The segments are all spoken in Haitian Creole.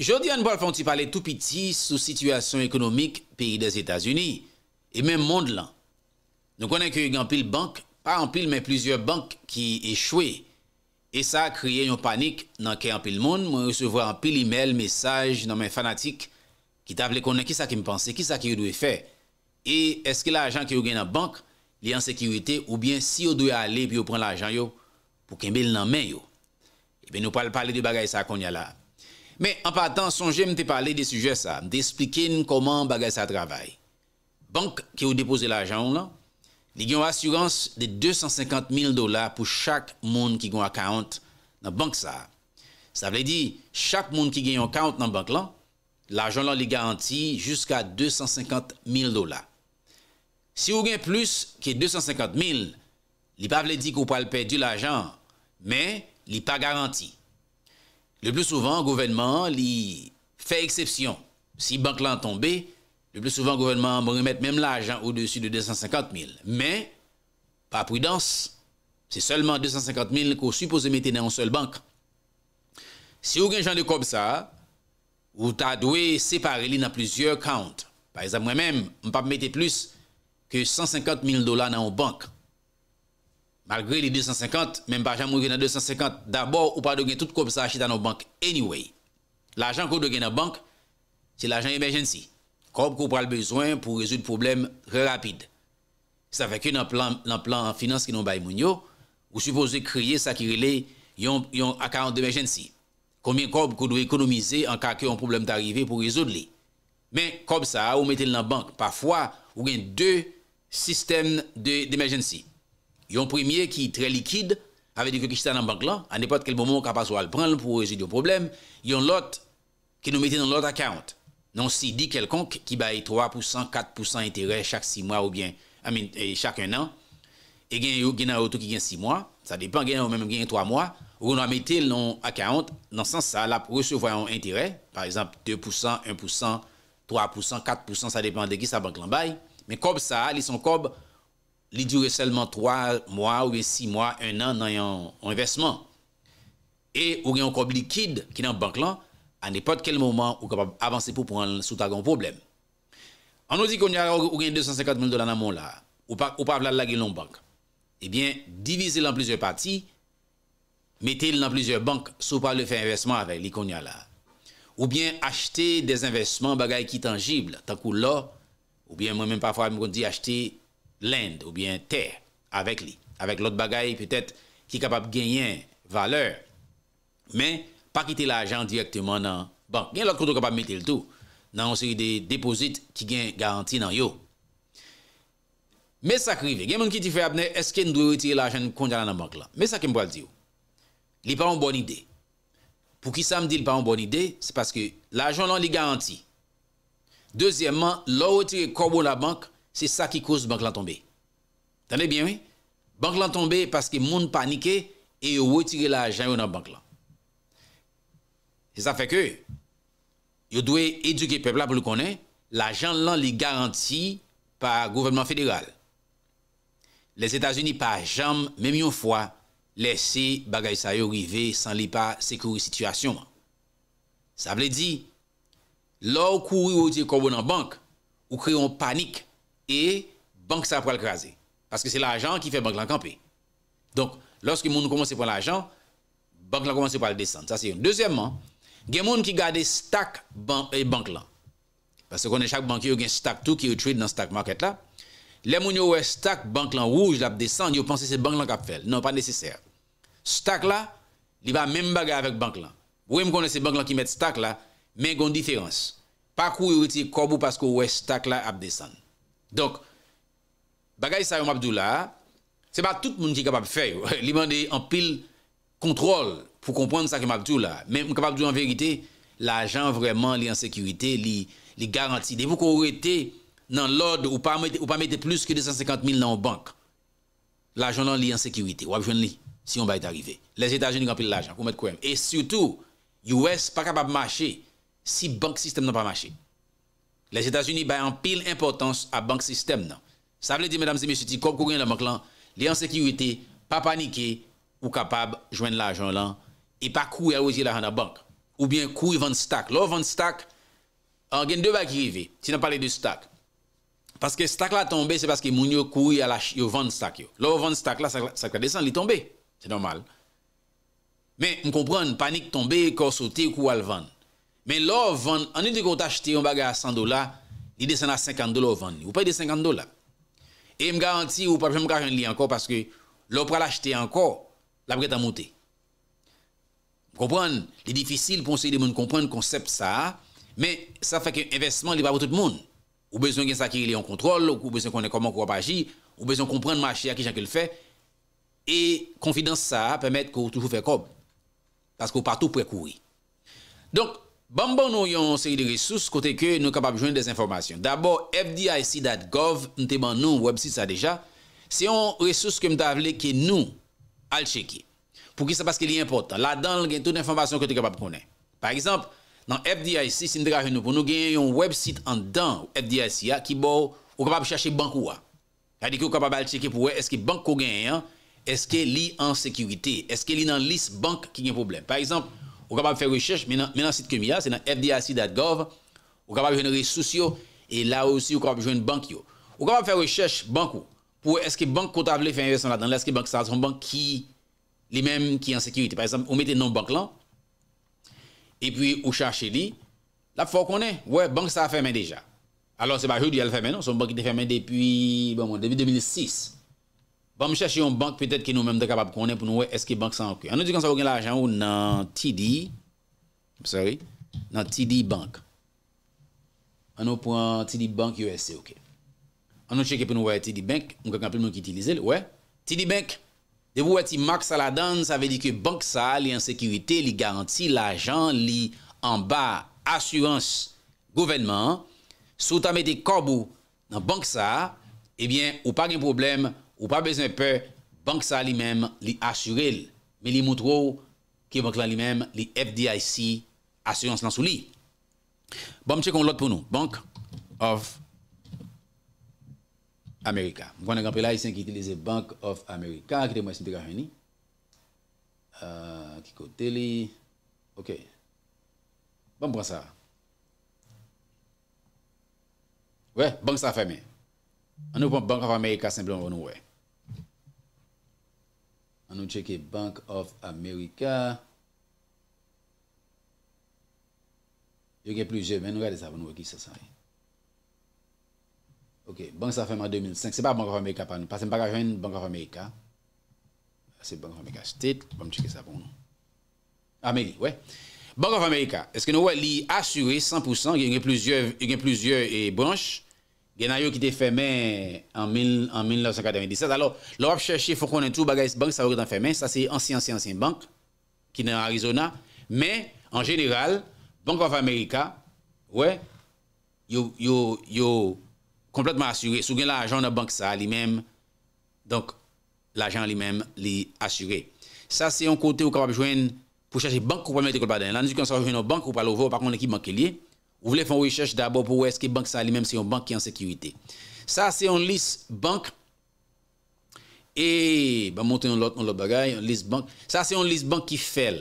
Jody Anbor fon ti pale tout piti sou situasyon ekonomik peyi des Etats-Unis E men monde lan Nou konen ki yo gen anpil bank, pa anpil men plizye bank ki echwe E sa kriye yon panik nan ke anpil moun Mwen yo se vwe anpil email, mesaj nan men fanatik Ki table konen ki sa ki mpense, ki sa ki yo dwe fe E eske la ajan ki yo gen anpil bank li ansekirite Ou bien si yo dwe ale pi yo pren la ajan yo pou kembel nan men yo E ben nou pale pale di bagay sa konye la Men, an patan, sonje mte pale de suje sa, mte esplike m koman bagay sa travay. Bank ki ou depose la ajan ou la, li gen yon asurans de 250 000 dola pou chak moun ki gen yon akant nan bank sa. Sa vle di, chak moun ki gen yon akant nan bank la, la ajan ou la li garanti jusqu'a 250 000 dola. Si ou gen plus ki 250 000, li pa vle di kou pal pe di la ajan, men, li pa garanti. Le plou souvan, gouvenman li fè eksepsyon. Si bank lan tombe, le plou souvan gouvenman moun remèt mèm l'ajan ou desu de 250.000. Mè, pa pwidans, se seulement 250.000 kou suppose mette nan ou sol bank. Se ou gen jan de kob sa, ou ta dwe separe li nan plouzyor kant, pa e zan mwen mèm, m pap mette plus ke 150.000 dola nan ou bank. Malgre li 250, menm pa jan moun gen nan 250, dabor ou pa do gen tout kobe sa achit an nou bank anyway. L'ajan ko do gen nan bank, se l'ajan emergency. Kobe ko pral bezwen pou rezu l problem rapide. Sa feke nan plan finance ki nou bay moun yo, ou si foze kriye sakire le yon akarant de emergency. Komin kobe ko do ekonomize an ka ke yon problem tarive pou rezu li. Men, kobe sa, ou metel nan bank, pafwa ou gen 2 sistem de emergency. yon premye ki tre likid, ave di ke kichita nan bank lan, an epat kel bon moun kapas wale pran loun pou rezi di ou problem, yon lot ki nou mette nan lot akarent, nan si di kelkonk ki baye 3%, 4% interè chak si mwa ou gen, amin, eh, chak un an, e gen yon genan ou tou ki gen 6 mwa, sa depan gen ou menm gen 3 mwa, ou nou a mette loun akarent nan sans sa, la pou reche voyan ou interè, par exemple 2%, 1%, 3%, 4%, sa depan de ki sa bank lan baye, men kob sa, li son kob, li djoure selman 3 mwa ou 6 mwa, 1 an nan yon investman. E ou gen yon kob likid ki nan bank lan, an epot kel mwoman ou kap avanse pou pou an sou tagon problem. An nou di konya la ou gen 250 mil dolan nan mwola, ou pa vla lage yon bank, e bien divise lan plizye pati, mette yon nan plizye bank, sou pa le fe investman avek li konya la. Ou bien achete des investman bagay ki tangible, takou la, ou bien mwen men pafwa mwen kon di achete land ou bien ter avèk li. Avèk lòt bagay pètèt ki kapap genyen valeur. Men, pa kite l'ajan direktèman nan bank. Gen lòt koto kapap metè l'tou. Nan yon seri de deposit ki gen garanti nan yo. Men sakri vè. Gen moun ki ti fè apne, eske nou wè wè tire l'ajan kondyan nan bank lan. Men sakri mbo al di yo. Li pa wè bon ide. Pou ki sa mdi li pa wè bon ide, se paske l'ajan lan li garanti. Dezyèmman, lò wè tire korbo nan bank, Se sa ki kouse bank lan tombe. Tande bien we? Bank lan tombe paske moun panike e yo wotire la jan yo nan bank lan. Se sa feke, yo dwe eduke pepla pou nou konen, la jan lan li garanti pa gouvernement federal. Les Etats-Unis pa jam mèmyon fwa lesse bagay sa yo rive san li pa sekure situasyon. Sa vle di, lor kou yo wotire konbo nan bank, ou kreyon panik E bank sa pral krasi. Paske se la ajan ki fe bank lan kampe. Donk, loske moun komanse pral ajan, bank lan komanse pral desen. Sa se yon. Dezyèmman, gen moun ki gade stak e eh, bank lan. Paske konen chak bank yo gen stak tou ki yo trade nan stak market la. Le moun yo we stak bank lan rouj la ap desen, yo pense se bank lan kap fel. Non, pa neseser. Stak la, li va men baga avek bank lan. Wè e m konen se bank lan ki met stak la, men kon diferans. Pak wè yon ti kobou paske wè stak la ap desen. Donk, bagay sa yon mabdou la, se pa tout moun ki kabab fe, li mande yon pil kontrol pou komponde sa ki mabdou la. Men mou kababdou an verite, l'ajan vreman li an sekurite, li garanti. De pou ko ou ete nan l'od ou pa mette plus ki 250.000 nan o bank, l'ajan lan li an sekurite. Wabjoun li, si yon ba ete arrive. Les etajen yon kapil l'ajan, pou mette kouem. E sutou, US pa kabab mache si bank sistem nan pa mache. Les Etats-Unis bayan pil importans a bank sistem nan. Sa vle di, mesdames et messieurs, ti kok kouyen la mok lan, li an sekiwite, pa panike, ou kapab jwen la ajon lan, e pa kouye a ouzi la han a bank. Ou bien kouye vande stak. Lò vande stak, an gen de bagrive, ti nan pale de stak. Paske stak la tombe, se paske moun yo kouye a la chiyo vande stak yo. Lò vande stak la, sa kade san li tombe. Se normal. Men, m konpran, panik tombe, korsote, kou al vande. Mais l'or vend, dit qu'on acheté un bagage à 100 dollars, il descend à 50 dollars vend. payez pas 50 dollars. Et je garantis, ou pas je me lit encore parce que l'or pour l'acheter encore, la prête à monté. Vous comprenez? C'est difficile pour de comprendre le concept ça, mais ça fait que l'investissement n'est pas pour tout le monde. Ou besoin de ça qui est en contrôle, ou besoin qu'on comment on agir, ou besoin de comprendre le marché à qui le fait. Et confidence ça permet qu'on toujours faire comme. Parce qu'on partout pour courir. Donc, Bamban nou yon seri de resous kote ke nou kapab jwen des informasyon. Dabo FDIC.gov, nte ban nou, web site sa deja. Se yon resous ke mta avle ke nou al cheke. Pou ki sa paske li important. La dan l gen tout informasyon ke te kapab konen. Par isamp, nan FDIC, sin dra gen nou pou nou gen yon web site an dan FDIC a ki bo ou kapab chache bank ou a. Ya di ki ou kapab al cheke pou we, eske bank ko gen yon, eske li an sekurite, eske li nan lis bank ki gen problem. Par isamp. Ou kapap fè rechèche men an sit kemi a, se nan fdac.gov, ou kapap fè rechèche souci yo, e la ou si ou kapap fè rechèche bank yo. Ou kapap fè rechèche bank ou, pou eske bank kotavle fè investan la dan lè, eske bank sa, son bank ki, li menm ki an sekirite. Par exemple, ou mette nan bank lan, e pi ou chache li, la pou fò konen, wè, bank sa fè men deja. Alo se pa joudi al fè men nou, son bank ki te fè men depi 2006. Bon, bon, Pan bon, mè chèche yon bank pè tèt ki nou mèm de kapap konen pou nou wè eske bank sa anke. An nou di kon sa wè gen l'ajan ou nan TIDI. I'm sorry. Nan TIDI Bank. An nou pou an TIDI Bank USA ok. An nou chèche ki pou nou wè TIDI Bank. Mwen ka kanpil mè ki itilize lè. Wè. TIDI Bank. De wè ti Mark Saladon sa vè di ki bank sa li ansekirite li garanti l'ajan li anba asyranse govenman. Sou ta mè di kobou nan bank sa. Ebyen ou pa gen probleme. Ou pa bezen pe bank sa li menm li asyre li. Me li moutrou ki bank la li menm li FDIC asyans lan sou li. Bon, mwen chekon lout pou nou. Bank of America. Mwen ekampe la, yisen ki itilize Bank of America. Akite mwen simpe gajeni. Euh, ki kote li. Ok. Bon, mwen sa. We, bank sa feme. Anou bon, Bank of America semplon ou nou wey. On Anou checker Bank of America. il y a plusieurs mais gade ça pour qui ça. qui Ok, Bank of America en 2005. n'est pas Bank of America pour parce que que m pas pas Bank of America. C'est Bank of America State. On va checker ça pour nous. Ah, Ouais. Bank of America. Est-ce que nous allons l'assurer 100%. Il y a plusieurs, plusieurs eh, branches. Yen a yo ki te fèmè en 1996, alò lò ap chèche fò konen tou bagay bank sa vè rè tan fèmè, sa se yi ansi-ansi-ansi bank ki nan Arizona. Mè, an jeneral, Bank of America, wè, yo kompletman asyre, sou gen la ajan nan bank sa li mèm, donk la ajan li mèm li asyre. Sa se yon kote ou kapab jwen pou chèche bank ou pa mè te kolpa den. Lan nou ki an sa wè jwen nou bank ou pa lou vò, pa konen ki bank ke liye. Vous voulez faire une recherche d'abord pour est-ce que banque lui-même si une banque qui est en sécurité. Ça c'est une liste banque et bah monter l'autre l'autre bagaille, une liste banque. Ça c'est une liste banque qui fait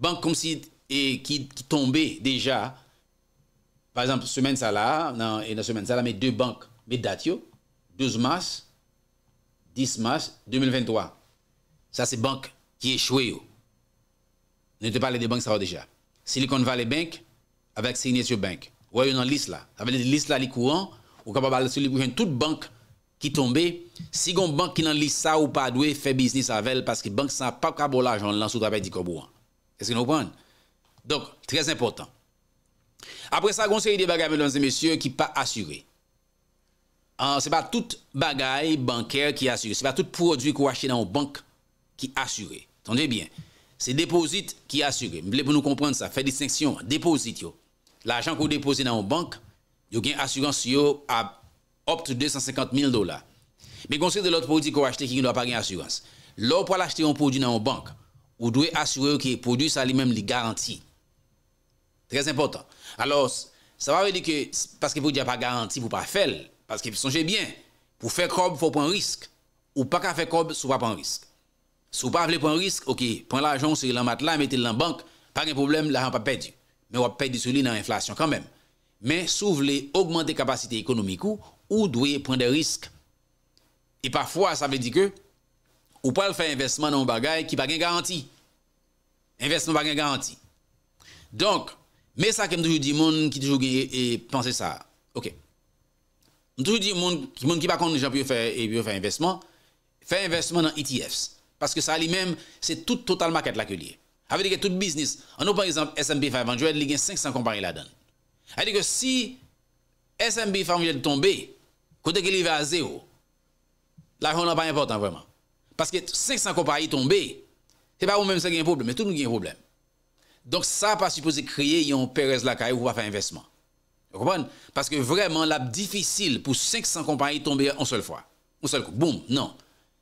banque comme si et qui, tombait déjà par exemple semaine ça là dans et la semaine ça là mais deux banques mais datio, 12 mars 10 mars 2023. Ça c'est banque qui échoué. Ne te parle des banques ça déjà. Silicon Valley Bank avec Signature Bank. Vous voyez une liste là. Avec les une liste là, les courants, ou capable de toute banque qui tombe, si une banque qui n'a liste ça ou pas doué, fait business avec elle parce que banque ça pas capable l'argent là sous travail du Est-ce que vous comprenez? Donc, très important. Après ça, conseil des bagages, mesdames et messieurs, qui pas assuré. Hein, ce n'est pas tout bagaille bancaire qui est assuré. Ce n'est pas tout produit qu'on achète dans une banque qui est assuré. Entendez bien. C'est déposit qui assuré. Vous voulez pour nous comprendre ça. Faites distinction. Déposit, yo l'argent que vous déposez dans une banque, il y a une assurance à up 250 000 dollars. Mais considérez de l'autre produit qu'on acheté qui ne doit pas gagner assurance. pour un produit dans une banque, vous devez assurer que le produit ça lui-même les garantie. Très important. Alors, ça veut dire que parce que vous a pas garantie, vous ne pas faire. Parce que songez bien, pour faire comme, il faut prendre un risque. Ou pas qu'à faire comme, vous pas prendre risque. Si vous ne voulez pas prendre risque, ok, prenez l'argent sur le matelas, mettez-le en banque, pas de problème, l'argent pas perdu. men wap pey disouli nan inflasyon kanmen. Men sou vle augmente kapasite ekonomikou, ou dwey pwende risk. E pwafwa, sa vle di ke, ou pal fè investman nan bagay ki pa gen garanti. Investman pa gen garanti. Donk, men sa kem toujou di moun ki toujou gye e panse sa, ok. Moun toujou di moun ki moun ki pa konjou jan pyo fè investman, fè investman nan ETFs. Paske sa li men, se tout total maket lakye liye. Ça veut dire que tout business, on nous par exemple SMB, 500, il y a 500 compagnies là-dedans. Ça veut dire que si SMB 500 est tombé, côté qu'il va à zéro, l'argent n'est pas important vraiment. Parce que 500 compagnies tombées, c'est pas vous-même qui avez un problème, mais tout le monde a un problème. Donc ça pas supposé créer un Pérez la ou pas faire investissement. Vous comprenez Parce que vraiment, la difficile pour 500 compagnies tomber en seule fois. En seule coup. Boum, non.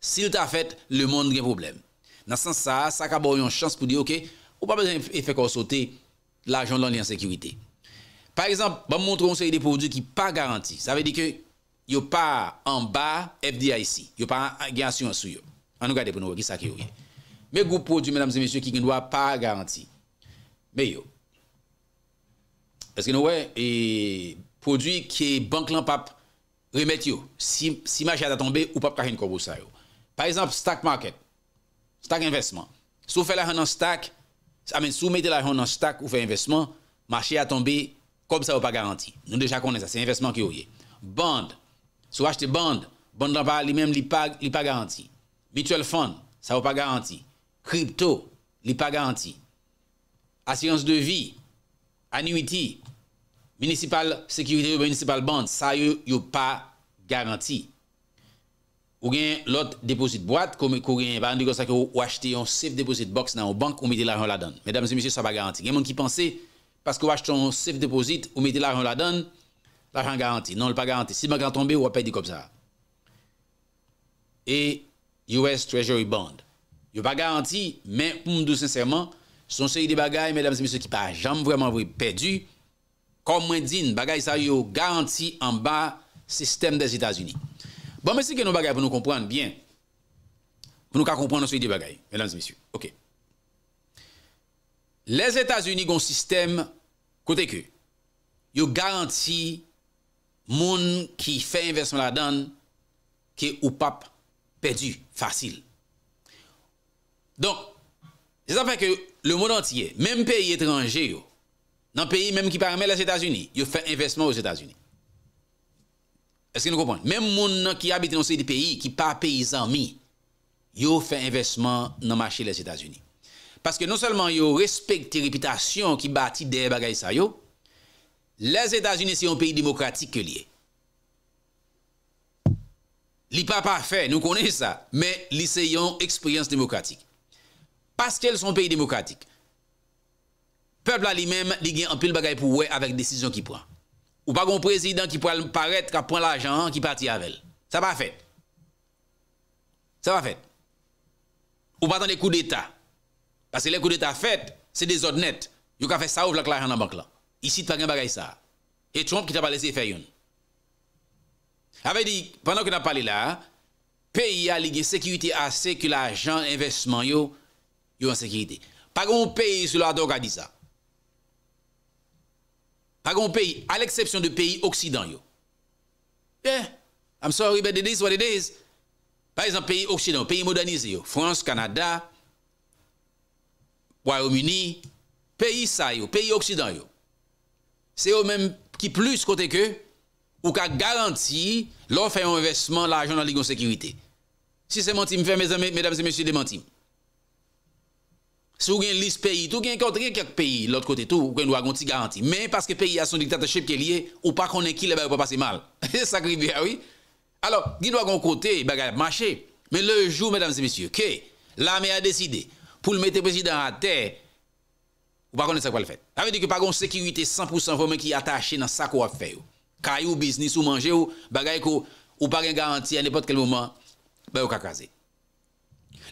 S'il vous fait, le monde a un problème. nan san sa, sa ka bo yon chans pou di yo ke ou pa bezan efekor sote la joun lan li an sekurite. Par exemple, ba bon, mwontron se yon de prodou ki pa garanti. Sa ve di ke, yo pa an ba FDIC. Yo pa gen asyon sou yo. An nou gade pou nou we ki sa ki yo. Me goup prodou, menam zemesyo, ki gen doa pa garanti. Me yo. Eske nou we, prodou ki bank lan pap remet yo. Si ma jatatombe, ou pap kaken koubo sa yo. Par exemple, stack market. Stak investman. Sou fè lè rè nan stak, amè sou mèdè lè rè nan stak ou fè investman, machè a tombe kom sa wè pa garanti. Nou deja konè sa, se investman ki ou ye. Bond, sou achète bond, bond rè pa li mèm li pa garanti. Mutual fund, sa wè pa garanti. Krypto, li pa garanti. Asyans de vi, annuity, municipal security ou municipal bond, sa yè yè pa garanti. Ou gen lot depozit boate, kome kou gen bandi konsak yo, ou achete yon sef depozit box nan ou bank, ou mide la ron la don. Mèdames et monsieurs, sa va garanti. Gen moun ki pense, paske ou achete yon sef depozit, ou mide la ron la don, la chan garanti. Non l pa garanti. Si bagay an tombe, ou apè dik obzav. E US Treasury Bond. Yo pa garanti, men oumdou sincèrman, son se yi de bagay, mèdames et monsieurs, ki pa jam vreman vwe pedu, kom mwen din, bagay sa yo garanti an ba sistem des Etats-Unis. Bon, mèsi gen nou bagay pou nou kompran bien, pou nou ka kompran nou sou ide bagay, mèlèns mèsyou. Les Etats-Unis goun sistèm, kote ke, yo garanti moun ki fè investman la dan ke ou pap pedu, fasil. Don, zè zan fè ke le moun antye, mèm peyi etranje yo, nan peyi mèm ki paramè les Etats-Unis, yo fè investman os Etats-Unis. Eske nou kompon, men moun ki abite nou se di peyi ki pa peyi zanmi, yo fe investman nan mache les Etats-Unis. Paske nou selman yo respekte repitasyon ki bati de bagay sa yo, les Etats-Unis se yon peyi demokratik ke liye. Li pa pa fe, nou konen sa, men li se yon eksperyans demokratik. Paske l son peyi demokratik, pepl a li men li gen anpil bagay pou we avèk desisyon ki pran. ou pas un président qui pourrait paraître qui prend l'argent qui partit avec ça va fait ça va fait ou pas dans les coups d'état parce que les coups d'état fait c'est des ordres nets yo qu'a fait ça ou l'argent dans banque là ici pas un avec ça et Trump qui t'a pas laissé faire yon avait dit pendant que a parlé là pays a une sécurité assez que l'argent investissement yo yo en sécurité pas un pays sur la drogue a dit ça pas grand pays, à l'exception de pays occidentaux. Yeah, I'm sorry, but it what it is. Par exemple, pays occidentaux, pays modernisés, France, Canada, Royaume-Uni, pays ça, pays occidentaux. C'est eux-mêmes qui plus côté que ou qu'à leur l'offre un investissement l'argent dans la sécurité. Si c'est menti, me fait, mesdames et messieurs, démenti. Se ou gen lis peyi tou, gen kontre gen kak peyi lot kote tou, ou gen lwa gonti garanti. Men paske peyi a son diktat a chep ke liye, ou pa konen ki le bè ou pa pase mal. Sa gribya, oui. Alo, di lwa gonti kote, bè gaya mache. Men le jou, mèdames et messieurs, ke, la mè a deside, pou l'mette prezident a te, ou pa konen sa kwa le fet. Ame di ki pa gonti sekirite 100% pou mè ki atache nan sa kwa feyo. Kaya ou bisnis ou manje ou, bè gaya ko ou pa gen garanti an epote kel mouman, bè ou kakaze.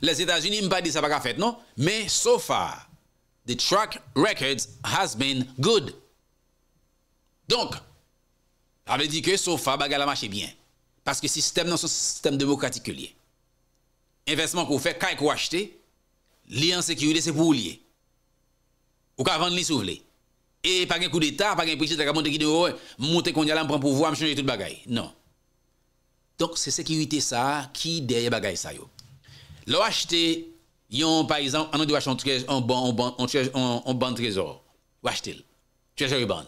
Les Etats-Unis mi pa di sa pa ka fet, non? Men, so far, the track record has been good. Donk, avè di ke so far bagay la mache bien. Paske sistem nan sou sistem demokratik ke liye. Investment ko fè, kaj ko achete, liye an sekirite se pou liye. Ou ka vande li sou vle. E pa gen kou de ta, pa gen pi chè, ta ka monte ki de ou, monte kondyalan, pran pou vou, am chenye tout bagay. Non. Donk, se sekirite sa ki derye bagay sa yo. Lo achete yon, par exemple, anon di wache an ban trezor, wache til, trezor yon ban.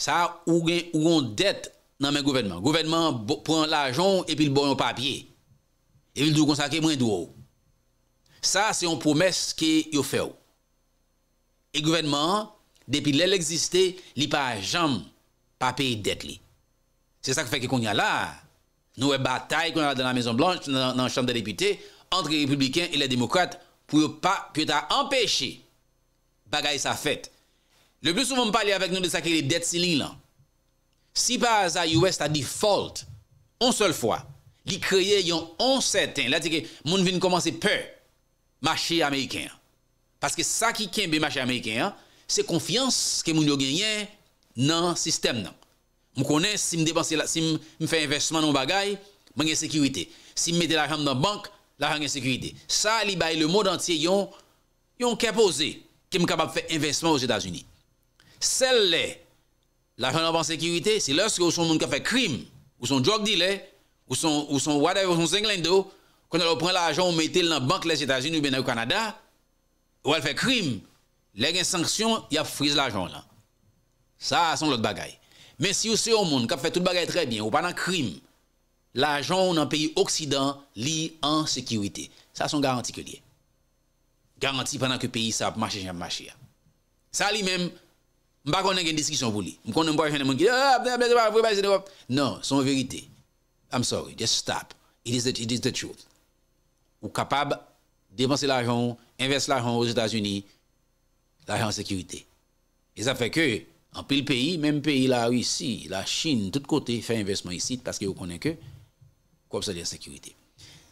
Sa, ou yon det nan men gouvenman. Gouvenman pran l'ajon epi l'bon yon papye. E vil dou konsake mwen dou ou. Sa, se yon promes ke yon fe ou. E gouvenman, depi lè l'existe, li pa jam papye det li. Se sa kwe feke kon yon la... Nou e batay kon a la de la Maison Blanche nan chanm de depite antre republikan e la demokrate pou yo pa kwen ta empèche bagay sa fèt. Le plus souvoun pali avèk nou de sa ke li det si ling lan. Si pa sa US ta default, on sol fwa, li kreye yon on seten, la te ke moun vin komanse pe machè Amerikyan. Paske sa ki ken be machè Amerikyan, se konfians ke moun yo genyen nan sistem nan. Je connais, si je dépense, si je fais investissement dans bagay, je sécurité. Si je mets l'argent dans la banque, l'argent gagne sécurité. Ça, il le monde entier, yon, yon qu'est posé, qui est capable de faire investissement aux États-Unis. Celle-là, l'argent dans en sécurité, c'est lorsque vous monde qui fait crime, ou son drug dealer, ou son ou son whatever, ou son zinglendo, quand on prend l'argent, on mettez dans la banque les États-Unis ou bien au Canada, ou elle fait crime, les sanctions, il y a frise l'argent là. Ça, c'est l'autre bagaille. Mais si vous êtes un monde qui fait tout bagage très bien, ou pas dans crime, l'argent dans le pays Occident lié en sécurité. Ça, c'est une garantie que lié. Garantie pendant que le pays ça marche, jamais marché. Ça lui-même, je ne sais pas une discussion pour lui. Je ne sais pas un monde qui dit ah, ah, ah, ah, Non, c'est une vérité. I'm sorry, just stop. It is the, it is the truth. Ou capable de dépenser l'argent, investir l'argent aux États-Unis, l'argent en sécurité. Et ça fait que en le pays, même pays la Russie, la Chine, tout côté fait investissement ici parce qu'ils connaissent que comme ça sécurité.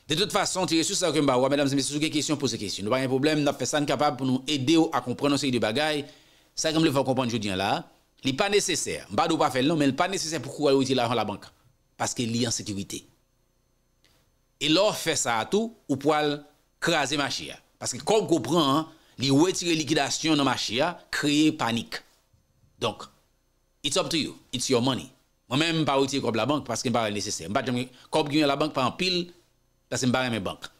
De toute façon, tirer sur ça que m'ba, mesdames et messieurs, des questions, posez questions. Nous pas un problème, nous fait ça pour nous aider à comprendre ces de bagaille Ça comme le faut comprendre aujourd'hui là, n'est pas nécessaire. Ce nous pas faire non, mais n'est pas nécessaire pour courir retirer la banque parce qu'il y en sécurité. Et l'offre fait ça à tout ou pour craser marché hein. parce que comme comprend, comprenez, hein, il retire liquidation dans marché, hein, créer panique. Donk, it's up to you. It's your money. Mwen men pa witi kop la bank paske mpa re lese se. Mpa jen mi kop gwen la bank pa an pil tas mba re men bank.